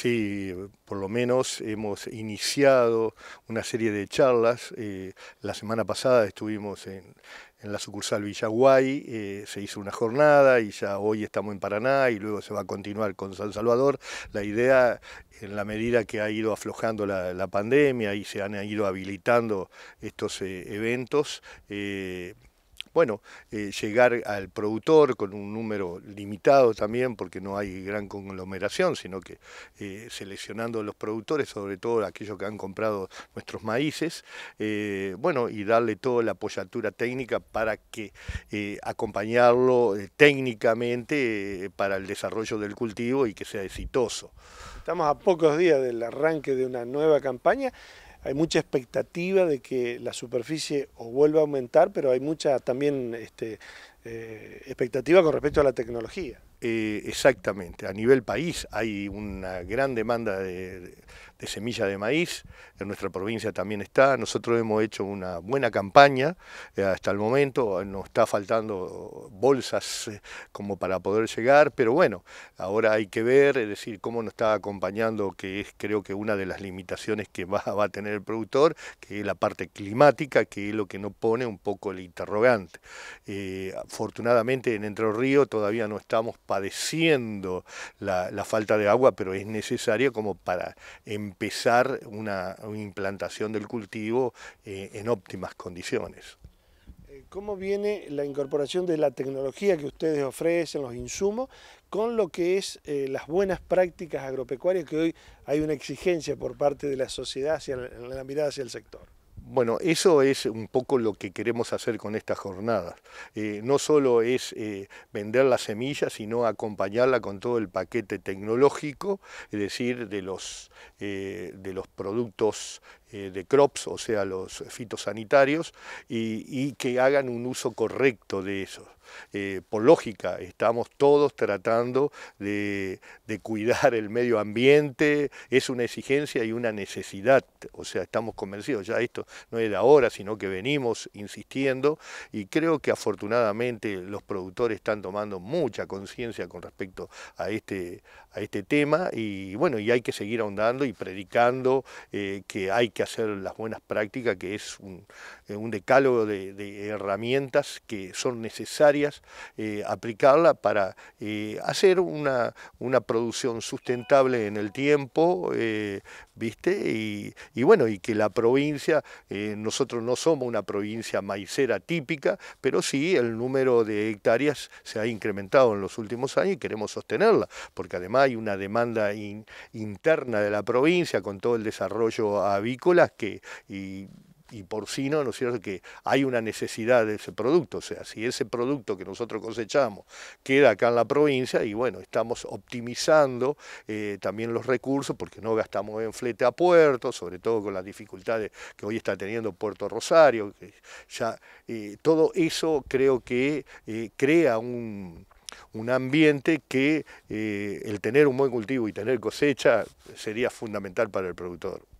Sí, por lo menos hemos iniciado una serie de charlas. Eh, la semana pasada estuvimos en, la sucursal Villaguay, eh, se hizo una jornada y ya hoy estamos en Paraná y luego se va a continuar con San Salvador. La idea, en la medida que ha ido aflojando la, pandemia y se han ido habilitando estos eh, eventos, bueno, eh, llegar al productor con un número limitado también, porque no hay gran conglomeración, sino que eh, seleccionando los productores, sobre todo aquellos que han comprado nuestros maíces, eh, bueno, y darle toda la apoyatura técnica para que eh, acompañarlo técnicamente para el desarrollo del cultivo y que sea exitoso. Estamos a pocos días del arranque de una nueva campaña hay mucha expectativa de que la superficie vuelva a aumentar, pero hay mucha también este, eh, expectativa con respecto a la tecnología. Eh, exactamente, a nivel país hay una gran demanda de, de semilla de maíz, en nuestra provincia también está, nosotros hemos hecho una buena campaña eh, hasta el momento, nos está faltando bolsas eh, como para poder llegar, pero bueno, ahora hay que ver, es decir, cómo nos está acompañando, que es creo que una de las limitaciones que va, a tener el productor, que es la parte climática, que es lo que nos pone un poco el interrogante. Eh, afortunadamente en Entre Ríos todavía no estamos padeciendo la, falta de agua, pero es necesaria como para... En empezar una, implantación del cultivo eh, en óptimas condiciones. Eh, ¿Cómo viene la incorporación de la tecnología que ustedes ofrecen, los insumos, con lo que es eh, las buenas prácticas agropecuarias que hoy hay una exigencia por parte de la sociedad hacia la mirada hacia el sector? Bueno, eso es un poco lo que queremos hacer con estas jornadas. Eh, no solo es eh, vender las semillas, sino acompañarla con todo el paquete tecnológico, es decir, de los, eh, de los productos eh, de crops, o sea, los fitosanitarios, y, que hagan un uso correcto de esos. Eh, por lógica, estamos todos tratando de, cuidar el medio ambiente, es una exigencia y una necesidad, o sea, estamos convencidos, ya esto no es de ahora, sino que venimos insistiendo y creo que afortunadamente los productores están tomando mucha conciencia con respecto a este, a este tema y bueno, y hay que seguir ahondando y predicando eh, que hay que que hacer las buenas prácticas, que es un, eh, decálogo de, herramientas que son necesarias eh, aplicarla para eh, hacer una, una, producción sustentable en el tiempo, ¿viste? Y, bueno, y que la provincia, nosotros no somos una provincia maicera típica, pero sí el número de hectáreas se ha incrementado en los últimos años y queremos sostenerla, porque además hay una demanda interna de la provincia con todo el desarrollo avícola que, y, por si ¿no es cierto?, que hay una necesidad de ese producto. O sea, si ese producto que nosotros cosechamos queda acá en la provincia, y bueno, estamos optimizando eh, también los recursos porque no gastamos en flete a puertos, sobre todo con las dificultades que hoy está teniendo Puerto Rosario. ya, eh, todo eso creo que eh, crea un ambiente que el tener un buen cultivo y tener cosecha sería fundamental para el productor.